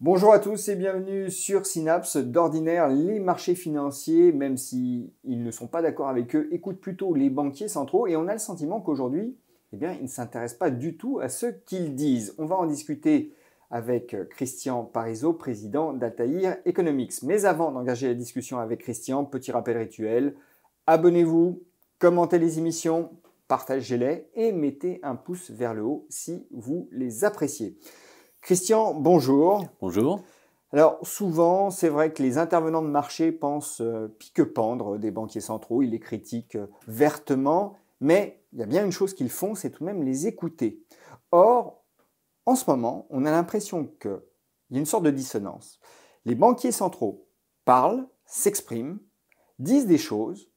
Bonjour à tous et bienvenue sur Synapse. D'ordinaire, les marchés financiers, même s'ils ne sont pas d'accord avec eux, écoutent plutôt les banquiers centraux et on a le sentiment qu'aujourd'hui, eh bien, ils ne s'intéressent pas du tout à ce qu'ils disent. On va en discuter avec Christian Parizeau, président d'Altair Economics. Mais avant d'engager la discussion avec Christian, petit rappel rituel, abonnez-vous, commentez les émissions, partagez-les et mettez un pouce vers le haut si vous les appréciez. Christian, bonjour. Bonjour. Alors souvent, c'est vrai que les intervenants de marché pensent euh, pique-pendre des banquiers centraux, ils les critiquent euh, vertement, mais il y a bien une chose qu'ils font, c'est tout de même les écouter. Or, en ce moment, on a l'impression qu'il y a une sorte de dissonance. Les banquiers centraux parlent, s'expriment, disent des choses,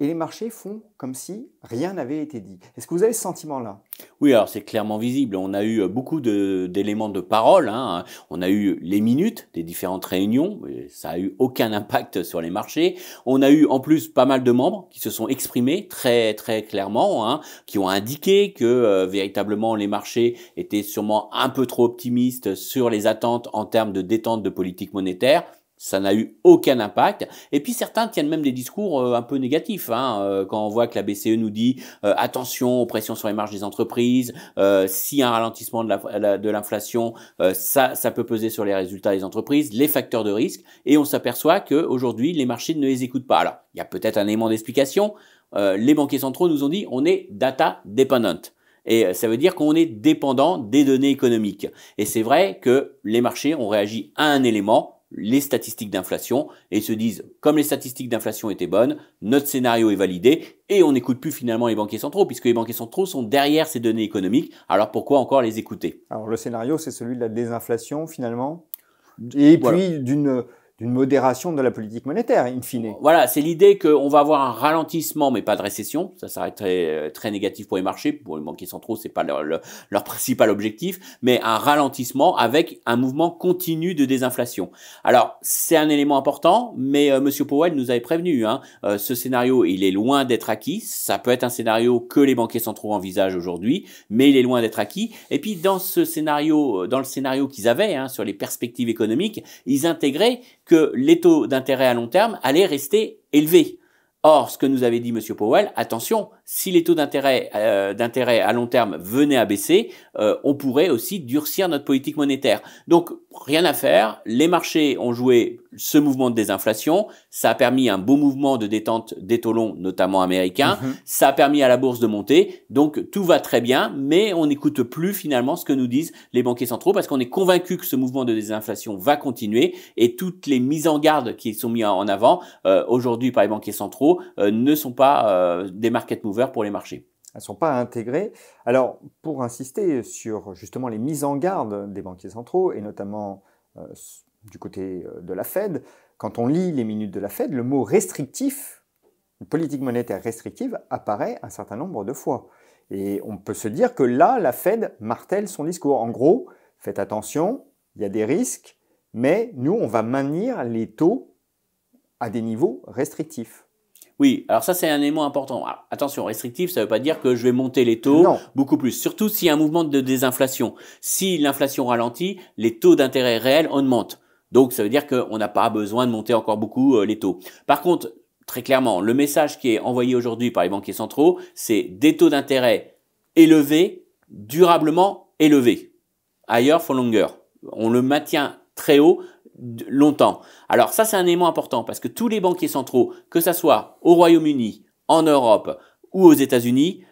et les marchés font comme si rien n'avait été dit. Est-ce que vous avez ce sentiment-là Oui, alors c'est clairement visible. On a eu euh, beaucoup d'éléments de, parole. Hein. On a eu les minutes des différentes réunions. Ça a eu aucun impact sur les marchés. On a eu en plus pas mal de membres qui se sont exprimés très très clairement, hein, qui ont indiqué que euh, véritablement les marchés étaient sûrement un peu trop optimistes sur les attentes en termes de détente de politique monétaire ça n'a eu aucun impact. Et puis certains tiennent même des discours euh, un peu négatifs. Hein, euh, quand on voit que la BCE nous dit euh, attention aux pressions sur les marges des entreprises, si un ralentissement de l'inflation, de ça, ça peut peser sur les résultats des entreprises, les facteurs de risque. Et on s'aperçoit que aujourd'hui les marchés ne les écoutent pas. Alors il y a peut-être un élément d'explication. les banquiers centraux nous ont dit on est data dependent. Et ça veut dire qu'on est dépendant des données économiques. Et c'est vrai que les marchés ont réagi à un élément les statistiques d'inflation et se disent, comme les statistiques d'inflation étaient bonnes, notre scénario est validé et on n'écoute plus finalement les banquiers centraux puisque les banquiers centraux sont derrière ces données économiques. Alors pourquoi encore les écouter Alors le scénario, c'est celui de la désinflation finalement et puis d'une d'une modération de la politique monétaire, in fine. Voilà, c'est l'idée qu'on va avoir un ralentissement, mais pas de récession. Ça serait très, très négatif pour les marchés. Pour les banquiers centraux, c'est pas leur, leur, principal objectif, mais un ralentissement avec un mouvement continu de désinflation. Alors, c'est un élément important, mais euh, Monsieur Powell nous avait prévenu. Hein, euh, ce scénario, il est loin d'être acquis. Ça peut être un scénario que les banquiers centraux envisagent aujourd'hui, mais il est loin d'être acquis. Et puis, dans ce scénario, euh, dans le scénario qu'ils avaient hein, sur les perspectives économiques, ils intégraient que les taux d'intérêt à long terme allaient rester élevés. Or, ce que nous avait dit M. Powell, attention, si les taux euh, d'intérêt à long terme venaient à baisser, euh, on pourrait aussi durcir notre politique monétaire. Donc rien à faire, les marchés ont joué ce mouvement de désinflation, ça a permis un beau mouvement de détente des taux longs, notamment américains, mhm. ça a permis à la bourse de monter, donc tout va très bien, mais on n'écoute plus finalement ce que nous disent les banquiers centraux parce qu'on est convaincu que ce mouvement de désinflation va continuer et toutes les mises en garde qui sont mises en avant euh, aujourd'hui par les banquiers centraux ne sont pas des market movers pour les marchés. Elles ne sont pas intégrées. Alors, pour insister sur justement les mises en garde des banquiers centraux, et notamment euh, du côté euh, de la Fed, quand on lit les minutes de la Fed, le mot restrictif, une politique monétaire restrictive, apparaît un certain nombre de fois. Et on peut se dire que là, la Fed martèle son discours. En gros, faites attention, il y a des risques, mais nous, on va maintenir les taux à des niveaux restrictifs. Oui, alors ça c'est un élément important. Ah, attention, restrictif, ça ne veut pas dire que je vais monter les taux beaucoup plus. Surtout s'il y a un mouvement de désinflation. Si l'inflation ralentit, les taux d'intérêt réels augmentent. Donc ça veut dire qu'on n'a pas besoin de monter encore beaucoup euh, les taux. Par contre, très clairement, le message qui est envoyé aujourd'hui par les banquiers centraux, c'est des taux d'intérêt élevés, durablement élevés. Ailleurs for longer. On le maintient très haut longtemps. Alors ça, c'est un élément important parce que tous les banquiers centraux, que ce soit au Royaume-Uni, en Europe ou aux États-Unis,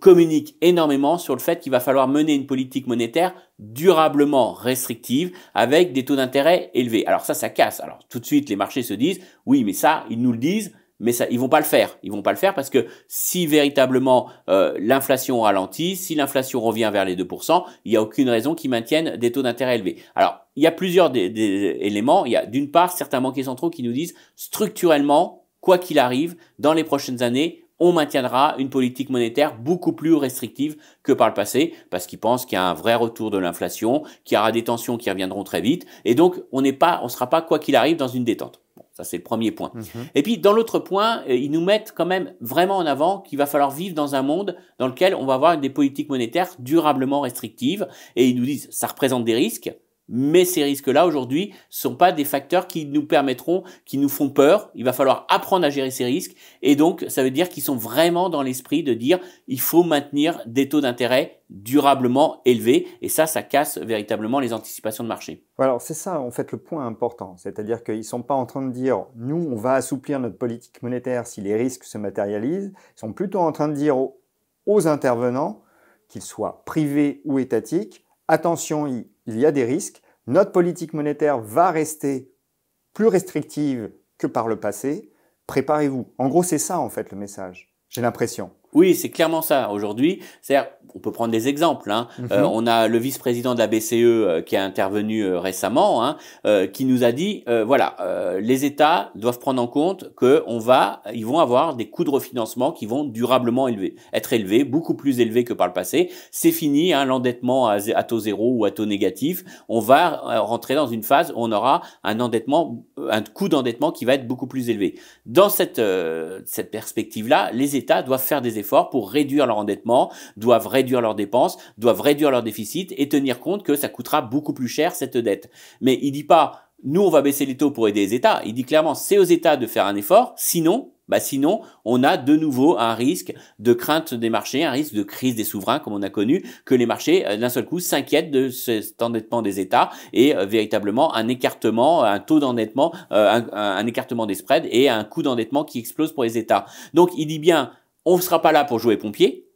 communiquent énormément sur le fait qu'il va falloir mener une politique monétaire durablement restrictive avec des taux d'intérêt élevés. Alors ça, ça casse. Alors tout de suite, les marchés se disent, oui, mais ça, ils nous le disent, mais ça, ils vont pas le faire. Ils vont pas le faire parce que si véritablement euh, l'inflation ralentit, si l'inflation revient vers les 2%, il n'y a aucune raison qu'ils maintiennent des taux d'intérêt élevés. Alors il y a plusieurs éléments. Il y a d'une part certains banquiers centraux qui nous disent structurellement, quoi qu'il arrive, dans les prochaines années, on maintiendra une politique monétaire beaucoup plus restrictive que par le passé, parce qu'ils pensent qu'il y a un vrai retour de l'inflation, qu'il y aura des tensions qui reviendront très vite, et donc on n'est pas, on sera pas quoi qu'il arrive dans une détente. ça c'est le premier point. Mhm. Et puis dans l'autre point, euh, ils nous mettent quand même vraiment en avant qu'il va falloir vivre dans un monde dans lequel on va avoir des politiques monétaires durablement restrictives, et ils nous disent ça représente des risques. Mais ces risques-là, aujourd'hui, ne sont pas des facteurs qui nous permettront, qui nous font peur. Il va falloir apprendre à gérer ces risques. Et donc, ça veut dire qu'ils sont vraiment dans l'esprit de dire, il faut maintenir des taux d'intérêt durablement élevés. Et ça, ça casse véritablement les anticipations de marché. Alors c'est ça, en fait, le point important. C'est-à-dire qu'ils ne sont pas en train de dire, nous, on va assouplir notre politique monétaire si les risques se matérialisent. Ils sont plutôt en train de dire aux intervenants, qu'ils soient privés ou étatiques, attention, il y a des risques notre politique monétaire va rester plus restrictive que par le passé. Préparez-vous. En gros, c'est ça en fait le message, j'ai l'impression. Oui, c'est clairement ça aujourd'hui. cest on peut prendre des exemples. Hein. Mhm. Euh, on a le vice-président de la BCE euh, qui a intervenu euh, récemment, hein, qui nous a dit, voilà, les États doivent prendre en compte que on va, ils vont avoir des coûts de refinancement qui vont durablement être élevés, beaucoup plus élevés que par le passé. C'est fini, hein, l'endettement à, taux zéro ou à taux négatif. On va rentrer dans une phase où on aura un endettement, un coût d'endettement qui va être beaucoup plus élevé. Dans cette cette perspective-là, les États doivent faire des efforts pour réduire leur endettement, doivent réduire leurs dépenses, doivent réduire leur déficit et tenir compte que ça coûtera beaucoup plus cher cette dette. Mais il dit pas nous on va baisser les taux pour aider les États. Il dit clairement c'est aux États de faire un effort, sinon bah sinon, on a de nouveau un risque de crainte des marchés, un risque de crise des souverains, comme on a connu, que les marchés, euh, d'un seul coup, s'inquiètent de cet endettement des États et euh, véritablement un écartement, un taux d'endettement, euh, un, un écartement des spreads et un coût d'endettement qui explose pour les États. Donc, il dit bien, on ne sera pas là pour jouer pompier.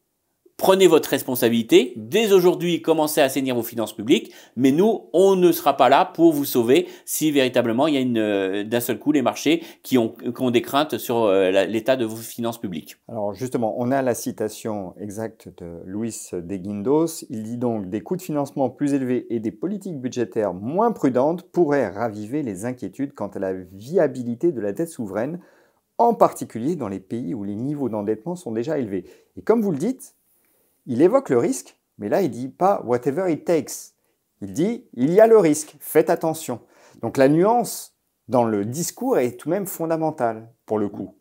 Prenez votre responsabilité. Dès aujourd'hui, commencez à assainir vos finances publiques. Mais nous, on ne sera pas là pour vous sauver si véritablement il y a euh, d'un seul coup les marchés qui ont, qui ont des craintes sur euh, l'état de vos finances publiques. Alors justement, on a la citation exacte de Luis de Guindos. Il dit donc des coûts de financement plus élevés et des politiques budgétaires moins prudentes pourraient raviver les inquiétudes quant à la viabilité de la dette souveraine en particulier dans les pays où les niveaux d'endettement sont déjà élevés. Et comme vous le dites, il évoque le risque, mais là il ne dit pas whatever it takes. Il dit il y a le risque, faites attention. Donc la nuance dans le discours est tout de même fondamentale pour le coup.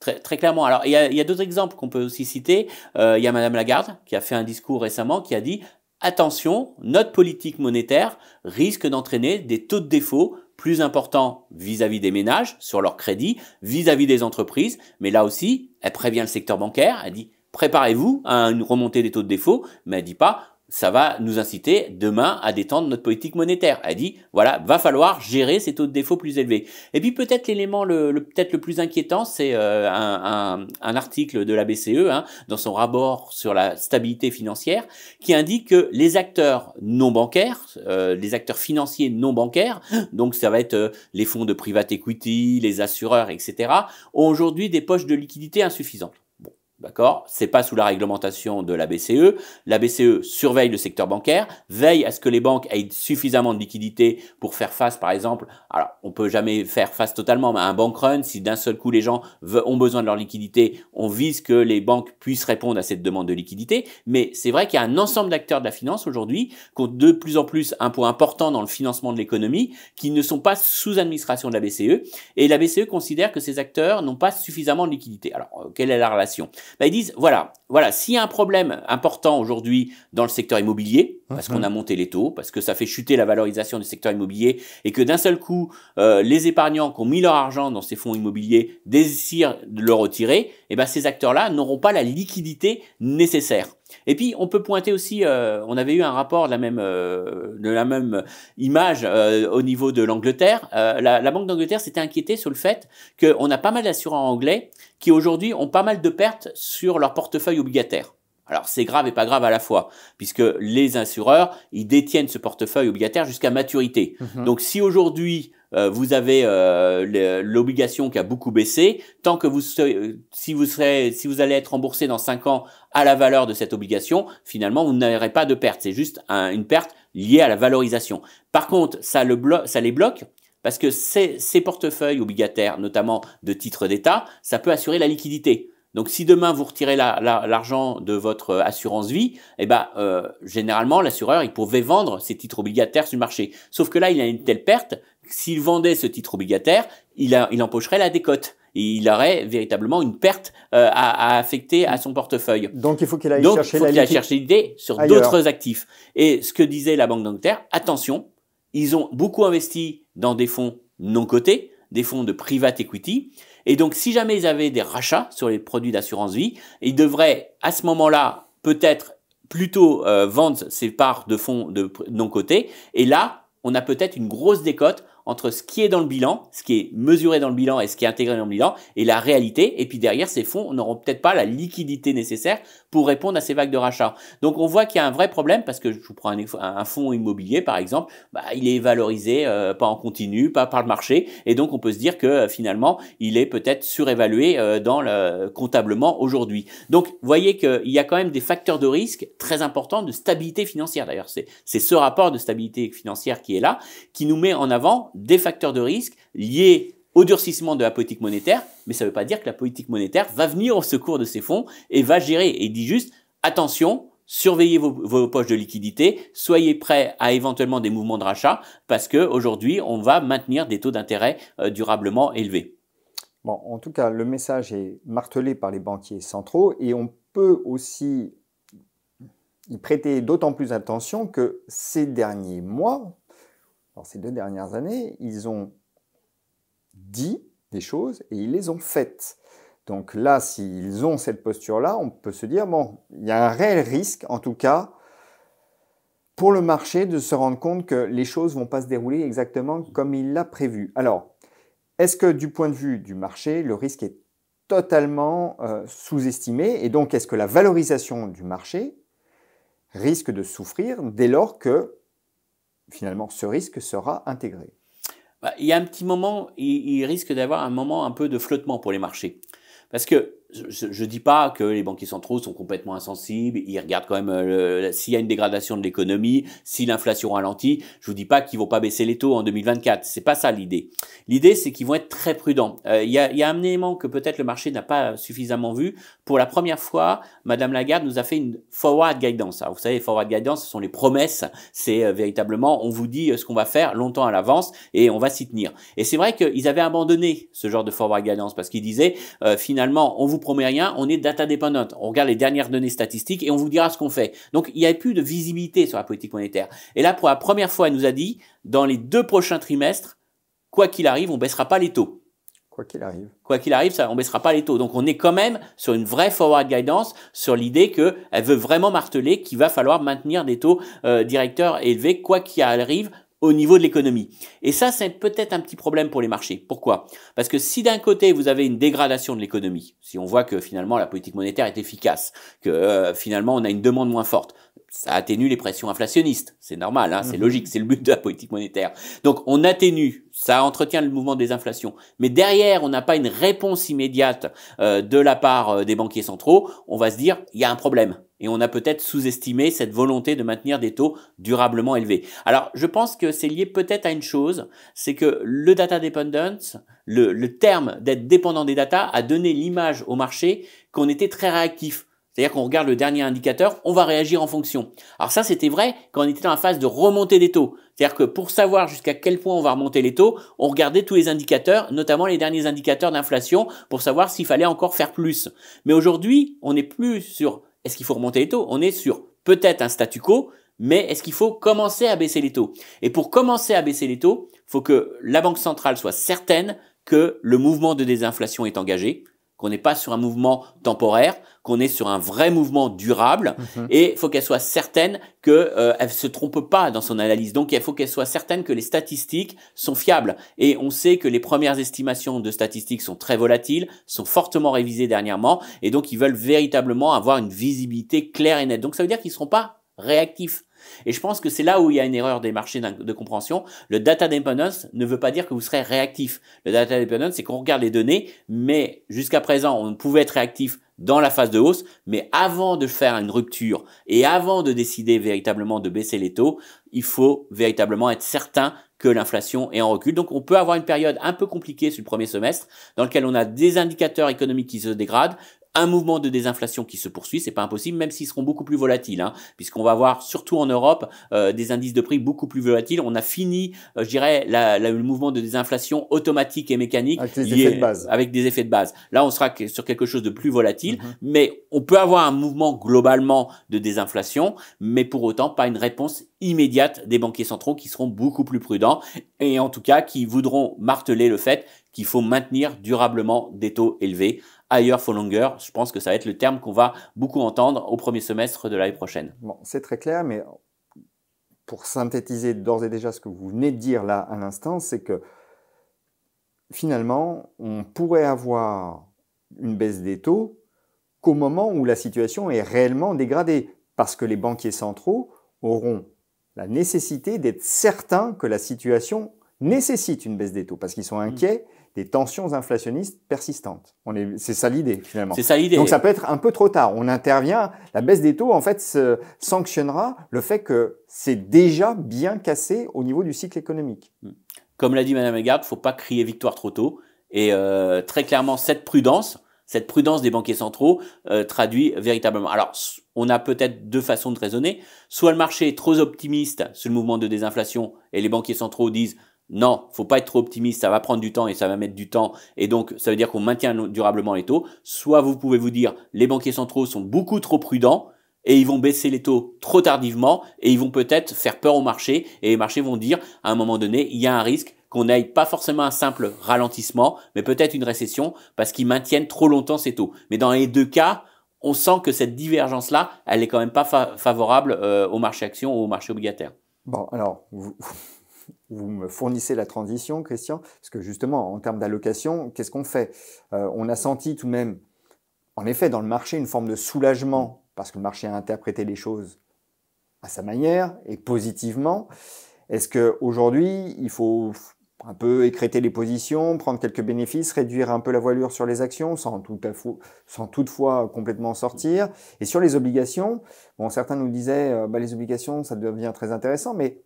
Très, clairement. Alors, il y a, d'autres exemples qu'on peut aussi citer. Euh, il y a Madame Lagarde qui a fait un discours récemment qui a dit attention, notre politique monétaire risque d'entraîner des taux de défaut plus important vis-à-vis des ménages sur leur crédit, vis-à-vis des entreprises, mais là aussi, elle prévient le secteur bancaire, elle dit préparez-vous à une remontée des taux de défaut, mais elle dit pas ça va nous inciter demain à détendre notre politique monétaire. Elle dit, voilà, va falloir gérer ces taux de défaut plus élevés. Et puis peut-être l'élément le, peut-être le plus inquiétant, c'est euh, un, article de la BCE hein, dans son rapport sur la stabilité financière qui indique que les acteurs non bancaires, euh, les acteurs financiers non bancaires, donc ça va être euh, les fonds de private equity, les assureurs, etc., ont aujourd'hui des poches de liquidité insuffisantes. D'accord C'est pas sous la réglementation de la BCE. La BCE surveille le secteur bancaire, veille à ce que les banques aient suffisamment de liquidités pour faire face, par exemple, alors on peut jamais faire face totalement, à un bank run, si d'un seul coup les gens ont besoin de leur liquidité, on vise que les banques puissent répondre à cette demande de liquidité. Mais c'est vrai qu'il y a un ensemble d'acteurs de la finance aujourd'hui qui ont de plus en plus un point important dans le financement de l'économie, qui ne sont pas sous administration de la BCE. Et la BCE considère que ces acteurs n'ont pas suffisamment de liquidités. Alors, euh, quelle est la relation bah, ils disent voilà, voilà, s'il y a un problème important aujourd'hui dans le secteur immobilier, parce qu'on mhm. a monté les taux, parce que ça fait chuter la valorisation du secteur immobilier, et que d'un seul coup, euh, les épargnants qui ont mis leur argent dans ces fonds immobiliers désirent le retirer, et eh ben ces acteurs-là n'auront pas la liquidité nécessaire. Et puis, on peut pointer aussi, euh, on avait eu un rapport de la même, euh, de la même image euh, au niveau de l'Angleterre. La, la, Banque d'Angleterre s'était inquiétée sur le fait qu'on a pas mal d'assureurs anglais qui aujourd'hui ont pas mal de pertes sur leur portefeuille obligataire. Alors c'est grave et pas grave à la fois, puisque les assureurs, ils détiennent ce portefeuille obligataire jusqu'à maturité. Mhm. Donc si aujourd'hui euh, vous avez euh, l'obligation qui a beaucoup baissé. Tant que vous si vous serez, si vous allez être remboursé dans 5 ans à la valeur de cette obligation, finalement vous n'aurez pas de perte. C'est juste une perte liée à la valorisation. Par contre, ça, le ça les bloque parce que ces, ces portefeuilles obligataires, notamment de titres d'État, ça peut assurer la liquidité. Donc si demain vous retirez l'argent la, de votre euh, assurance vie, eh ben généralement l'assureur il pouvait vendre ses titres obligataires sur le marché. Sauf que là il a une telle perte s'il vendait ce titre obligataire, il, empocherait la décote. il aurait véritablement une perte euh, à, affecter à son portefeuille. Donc il faut qu'il aille chercher l'idée sur d'autres actifs. Et ce que disait la Banque d'Angleterre, attention, ils ont beaucoup investi dans des fonds non cotés, des fonds de private equity. Et donc, si jamais ils avaient des rachats sur les produits d'assurance vie, ils devraient à ce moment-là peut-être plutôt euh, vendre ces parts de fonds de non cotés. Et là, on a peut-être une grosse décote entre ce qui est dans le bilan, ce qui est mesuré dans le bilan et ce qui est intégré dans le bilan, et la réalité. Et puis derrière, ces fonds n'auront peut-être pas la liquidité nécessaire pour répondre à ces vagues de rachat. Donc on voit qu'il y a un vrai problème parce que je vous prends un, fonds immobilier par exemple, bah, il est valorisé euh, pas en continu, pas par le marché, et donc on peut se dire que euh, finalement il est peut-être surévalué euh, dans le, comptablement aujourd'hui. Donc vous voyez qu'il y a quand même des facteurs de risque très importants de stabilité financière. D'ailleurs, c'est ce rapport de stabilité financière qui est là, qui nous met en avant des facteurs de risque liés au durcissement de la politique monétaire, mais ça ne veut pas dire que la politique monétaire va venir au secours de ces fonds et va gérer. Et il dit juste, attention, surveillez vos, poches de liquidité, soyez prêts à éventuellement des mouvements de rachat, parce qu'aujourd'hui, on va maintenir des taux d'intérêt euh, durablement élevés. Bon, en tout cas, le message est martelé par les banquiers centraux et on peut aussi y prêter d'autant plus attention que ces derniers mois, alors ces deux dernières années, ils ont dit des choses et ils les ont faites. Donc là, s'ils ont cette posture-là, on peut se dire, bon, il y a un réel risque, en tout cas, pour le marché de se rendre compte que les choses ne vont pas se dérouler exactement comme il l'a prévu. Alors, est-ce que du point de vue du marché, le risque est totalement euh, sous-estimé Et donc, est-ce que la valorisation du marché risque de souffrir dès lors que finalement, ce risque sera intégré bah, Il y a un petit moment, il, il risque d'avoir un moment un peu de flottement pour les marchés. Parce que je ne dis pas que les banquiers centraux sont complètement insensibles, ils regardent quand même euh, s'il y a une dégradation de l'économie, si l'inflation ralentit, je vous dis pas qu'ils vont pas baisser les taux en 2024, c'est pas ça l'idée. L'idée c'est qu'ils vont être très prudents. Euh, il y, a, y, a, un élément que peut-être le marché n'a pas suffisamment vu. Pour la première fois, Madame Lagarde nous a fait une forward guidance. Alors, vous savez, les forward guidance, ce sont les promesses, c'est euh, véritablement on vous dit ce qu'on va faire longtemps à l'avance et on va s'y tenir. Et c'est vrai qu'ils avaient abandonné ce genre de forward guidance parce qu'ils disaient finalement on vous promet rien, on est data dépendante. On regarde les dernières données statistiques et on vous dira ce qu'on fait. Donc il n'y a plus de visibilité sur la politique monétaire. Et là, pour la première fois, elle nous a dit, dans les deux prochains trimestres, quoi qu'il arrive, on ne baissera pas les taux. Quoi qu'il arrive. Quoi qu'il arrive, ça, on baissera pas les taux. Donc on est quand même sur une vraie forward guidance, sur l'idée qu'elle veut vraiment marteler qu'il va falloir maintenir des taux euh, directeurs élevés, quoi qu'il arrive, au niveau de l'économie. Et ça, c'est peut-être un petit problème pour les marchés. Pourquoi Parce que si d'un côté, vous avez une dégradation de l'économie, si on voit que finalement la politique monétaire est efficace, que euh, finalement on a une demande moins forte, ça atténue les pressions inflationnistes. C'est normal, hein, c'est mhm. logique, c'est le but de la politique monétaire. Donc on atténue, ça entretient le mouvement des inflations. Mais derrière, on n'a pas une réponse immédiate euh, de la part euh, des banquiers centraux. On va se dire, il y a un problème. Et on a peut-être sous-estimé cette volonté de maintenir des taux durablement élevés. Alors je pense que c'est lié peut-être à une chose, c'est que le data dependence, le, le terme d'être dépendant des data, a donné l'image au marché qu'on était très réactif c'est-à-dire qu'on regarde le dernier indicateur, on va réagir en fonction. Alors ça, c'était vrai quand on était dans la phase de remontée des taux. C'est-à-dire que pour savoir jusqu'à quel point on va remonter les taux, on regardait tous les indicateurs, notamment les derniers indicateurs d'inflation, pour savoir s'il fallait encore faire plus. Mais aujourd'hui, on n'est plus sur est-ce qu'il faut remonter les taux, on est sur peut-être un statu quo, mais est-ce qu'il faut commencer à baisser les taux Et pour commencer à baisser les taux, il faut que la Banque centrale soit certaine que le mouvement de désinflation est engagé, qu'on n'est pas sur un mouvement temporaire, qu'on est sur un vrai mouvement durable. Mhm. Et il faut qu'elle soit certaine qu'elle euh, ne se trompe pas dans son analyse. Donc il faut qu'elle soit certaine que les statistiques sont fiables. Et on sait que les premières estimations de statistiques sont très volatiles, sont fortement révisées dernièrement. Et donc ils veulent véritablement avoir une visibilité claire et nette. Donc ça veut dire qu'ils ne seront pas réactifs. Et je pense que c'est là où il y a une erreur des marchés de compréhension. Le data dependence ne veut pas dire que vous serez réactif. Le data dependence, c'est qu'on regarde les données, mais jusqu'à présent, on pouvait être réactif dans la phase de hausse, mais avant de faire une rupture et avant de décider véritablement de baisser les taux, il faut véritablement être certain que l'inflation est en recul. Donc on peut avoir une période un peu compliquée sur le premier semestre dans lequel on a des indicateurs économiques qui se dégradent, un mouvement de désinflation qui se poursuit, c'est pas impossible, même s'ils seront beaucoup plus volatiles, hein, puisqu'on va avoir surtout en Europe euh, des indices de prix beaucoup plus volatiles. On a fini, euh, je dirais, la, le mouvement de désinflation automatique et mécanique avec des, effets de base. avec des effets de base. Là, on sera sur quelque chose de plus volatile, mhm. mais on peut avoir un mouvement globalement de désinflation, mais pour autant pas une réponse immédiate des banquiers centraux qui seront beaucoup plus prudents et en tout cas qui voudront marteler le fait qu'il faut maintenir durablement des taux élevés Ailleurs, for longer. Je pense que ça va être le terme qu'on va beaucoup entendre au premier semestre de l'année prochaine. Bon, c'est très clair, mais pour synthétiser d'ores et déjà ce que vous venez de dire là à l'instant, c'est que finalement, on pourrait avoir une baisse des taux qu'au moment où la situation est réellement dégradée, parce que les banquiers centraux auront la nécessité d'être certains que la situation nécessite une baisse des taux, parce qu'ils sont inquiets des tensions inflationnistes persistantes. c'est ça l'idée finalement. C'est ça l'idée. Donc ça peut être un peu trop tard. On intervient, la baisse des taux en fait sanctionnera le fait que c'est déjà bien cassé au niveau du cycle économique. Hmm. Comme l'a dit Madame Lagarde, faut pas crier victoire trop tôt. Et euh, très clairement, cette prudence, cette prudence des banquiers centraux euh, traduit véritablement. Alors, on a peut-être deux façons de raisonner. Soit le marché est trop optimiste sur le mouvement de désinflation et les banquiers centraux disent non, faut pas être trop optimiste, ça va prendre du temps et ça va mettre du temps. Et donc, ça veut dire qu'on maintient durablement les taux. Soit vous pouvez vous dire, les banquiers centraux sont beaucoup trop prudents et ils vont baisser les taux trop tardivement et ils vont peut-être faire peur au marché et les marchés vont dire, à un moment donné, il y a un risque qu'on n'aille pas forcément un simple ralentissement, mais peut-être une récession parce qu'ils maintiennent trop longtemps ces taux. Mais dans les deux cas, on sent que cette divergence-là, elle est quand même pas favorable euh, au marché action ou au marché obligataire. Bon, alors, vous me fournissez la transition, Christian, parce que justement, en termes d'allocation, qu'est-ce qu'on fait euh, On a senti tout de même, en effet, dans le marché, une forme de soulagement, parce que le marché a interprété les choses à sa manière et positivement. Est-ce qu'aujourd'hui, il faut un peu écréter les positions, prendre quelques bénéfices, réduire un peu la voilure sur les actions sans, sans toutefois complètement sortir. Et sur les obligations, bon, certains nous disaient, euh, bah, les obligations, ça devient très intéressant, mais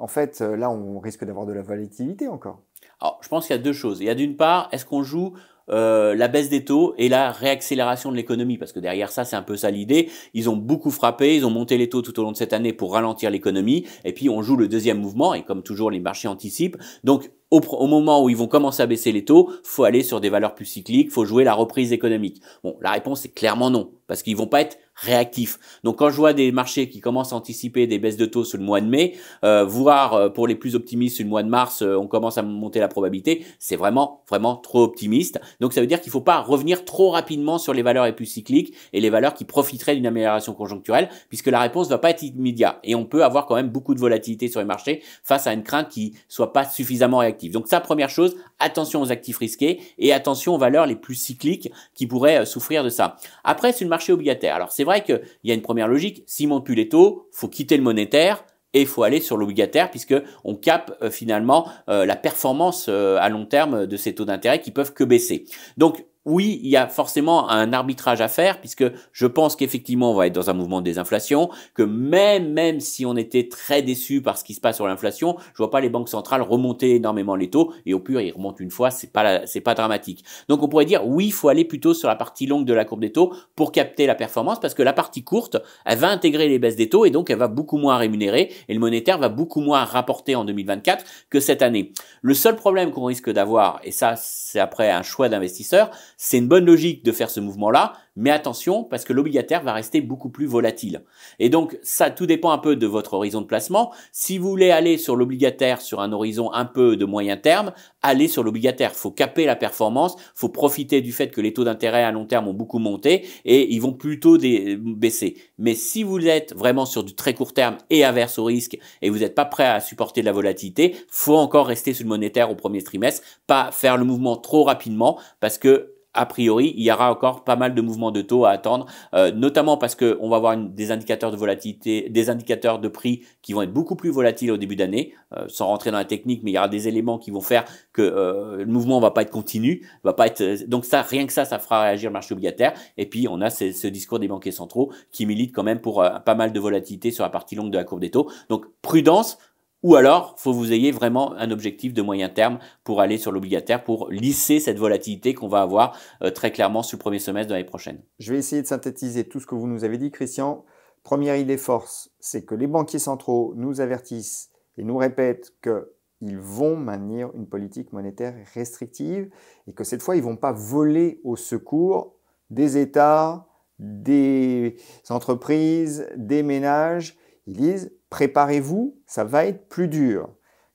en fait, euh, là, on risque d'avoir de la volatilité encore. Alors, je pense qu'il y a deux choses. Il y a d'une part, est-ce qu'on joue euh, la baisse des taux et la réaccélération de l'économie, parce que derrière ça, c'est un peu ça l'idée. Ils ont beaucoup frappé, ils ont monté les taux tout au long de cette année pour ralentir l'économie, et puis on joue le deuxième mouvement, et comme toujours, les marchés anticipent. Donc, au, au, moment où ils vont commencer à baisser les taux, faut aller sur des valeurs plus cycliques, faut jouer la reprise économique. Bon, la réponse est clairement non, parce qu'ils vont pas être réactif. Donc quand je vois des marchés qui commencent à anticiper des baisses de taux sur le mois de mai, euh, voire euh, pour les plus optimistes sur le mois de mars, euh, on commence à monter la probabilité, c'est vraiment vraiment trop optimiste. Donc ça veut dire qu'il ne faut pas revenir trop rapidement sur les valeurs les plus cycliques et les valeurs qui profiteraient d'une amélioration conjoncturelle, puisque la réponse ne va pas être immédiate et on peut avoir quand même beaucoup de volatilité sur les marchés face à une crainte qui soit pas suffisamment réactive. Donc ça première chose, attention aux actifs risqués et attention aux valeurs les plus cycliques qui pourraient souffrir de ça. Après c'est le marché obligataire. Alors c'est vrai qu'il y a une première logique. S'il monte plus les taux, faut quitter le monétaire et faut aller sur l'obligataire puisque on capte euh, finalement euh, la performance euh, à long terme de ces taux d'intérêt qui peuvent que baisser. Donc oui, il y a forcément un arbitrage à faire puisque je pense qu'effectivement on va être dans un mouvement de désinflation, que même même si on était très déçu par ce qui se passe sur l'inflation, je vois pas les banques centrales remonter énormément les taux et au pur ils remontent une fois, c'est pas c'est pas dramatique. Donc on pourrait dire oui, il faut aller plutôt sur la partie longue de la courbe des taux pour capter la performance parce que la partie courte, elle va intégrer les baisses des taux et donc elle va beaucoup moins rémunérer et le monétaire va beaucoup moins rapporter en 2024 que cette année. Le seul problème qu'on risque d'avoir et ça c'est après un choix d'investisseur c'est une bonne logique de faire ce mouvement-là, mais attention parce que l'obligataire va rester beaucoup plus volatile. Et donc ça, tout dépend un peu de votre horizon de placement. Si vous voulez aller sur l'obligataire sur un horizon un peu de moyen terme, allez sur l'obligataire. Faut caper la performance, faut profiter du fait que les taux d'intérêt à long terme ont beaucoup monté et ils vont plutôt baisser. Mais si vous êtes vraiment sur du très court terme et averse au risque et vous n'êtes pas prêt à supporter de la volatilité, faut encore rester sur le monétaire au premier trimestre, pas faire le mouvement trop rapidement parce que a priori, il y aura encore pas mal de mouvements de taux à attendre, euh, notamment parce qu'on va avoir des indicateurs de volatilité, des indicateurs de prix qui vont être beaucoup plus volatiles au début d'année, euh, sans rentrer dans la technique, mais il y aura des éléments qui vont faire que euh, le mouvement va pas être continu, va pas être. Donc ça, rien que ça, ça fera réagir le marché obligataire. Et puis on a ce, discours des banquiers centraux qui milite quand même pour pas mal de volatilité sur la partie longue de la courbe des taux. Donc prudence. Ou alors, faut que vous ayez vraiment un objectif de moyen terme pour aller sur l'obligataire, pour lisser cette volatilité qu'on va avoir euh, très clairement sur le premier semestre de l'année prochaine. Je vais essayer de synthétiser tout ce que vous nous avez dit, Christian. Première idée force, c'est que les banquiers centraux nous avertissent et nous répètent qu'ils vont maintenir une politique monétaire restrictive et que cette fois, ils ne vont pas voler au secours des États, des entreprises, des ménages. Ils disent, Préparez-vous, ça va être plus dur.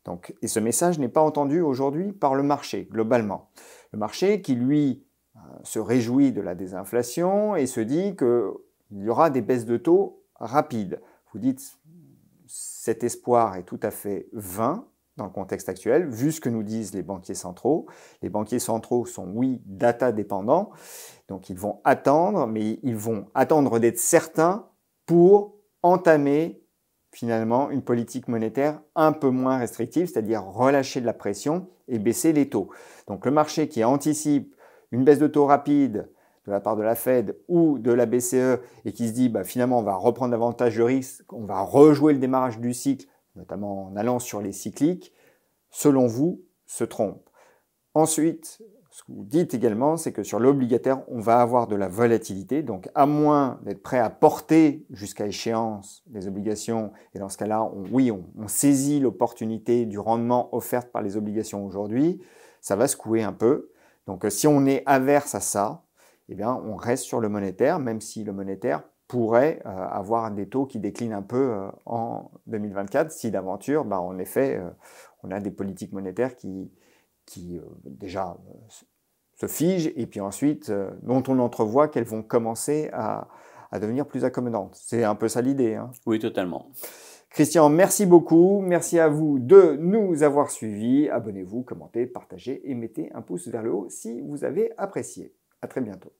Donc, et ce message n'est pas entendu aujourd'hui par le marché, globalement. Le marché qui, lui, euh, se réjouit de la désinflation et se dit qu'il y aura des baisses de taux rapides. Vous dites, cet espoir est tout à fait vain dans le contexte actuel, vu ce que nous disent les banquiers centraux. Les banquiers centraux sont, oui, data dépendants, donc ils vont attendre, mais ils vont attendre d'être certains pour entamer finalement une politique monétaire un peu moins restrictive, c'est-à-dire relâcher de la pression et baisser les taux. Donc le marché qui anticipe une baisse de taux rapide de la part de la Fed ou de la BCE et qui se dit bah, finalement on va reprendre davantage de risques, on va rejouer le démarrage du cycle, notamment en allant sur les cycliques, selon vous, se trompe. Ensuite, ce que vous dites également, c'est que sur l'obligataire, on va avoir de la volatilité. Donc, à moins d'être prêt à porter jusqu'à échéance les obligations, et dans ce cas-là, oui, on, saisit l'opportunité du rendement offerte par les obligations aujourd'hui, ça va secouer un peu. Donc, euh, si on est averse à ça, eh bien, on reste sur le monétaire, même si le monétaire pourrait euh, avoir des taux qui déclinent un peu euh, en 2024, si d'aventure, bah, en effet, on a des politiques monétaires qui, qui euh, déjà euh, se figent et puis ensuite euh, dont on entrevoit qu'elles vont commencer à, devenir plus accommodantes. C'est un peu ça l'idée. Hein. oui, totalement. Christian, merci beaucoup. Merci à vous de nous avoir suivis. Abonnez-vous, commentez, partagez et mettez un pouce vers le haut si vous avez apprécié. À très bientôt.